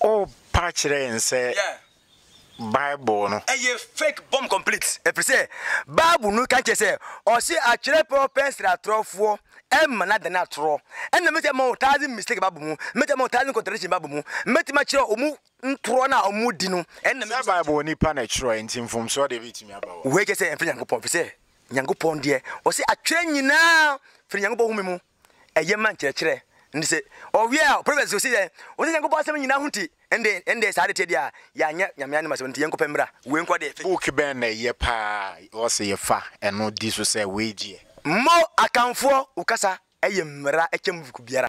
wopa kyerɛ yɛn sɛ bible no ɛyɛ fake bomb complete e sɛ bible no ka kyerɛ sɛ ɔse akyerɛpɛ pɛnsere atorɔfoɔ ɛma na dane atorɔ ɛna mɛtumi ama wo thousand mistake bible mu mɛtumi ama wo contradiction bible mu na nti de aba nti sɛ ɔwie a proverbs ɔsi dɛ ɔne nyankopɔn asɛm nyinaa ho nti ɛndɛ ɛndɛ saa de tiɛ deɛ a yɛanyɛ nyame anom asɛm nti yɛnkɔpɛ mmra wei nkɔ deɛ fɛ book bɛn na ɛyɛ paa ɔsɛ yɛfa ɛno di so sɛ wei deɛ mo akamfoɔ wo kasa ɛyɛ mmara ɛkyɛ mu biara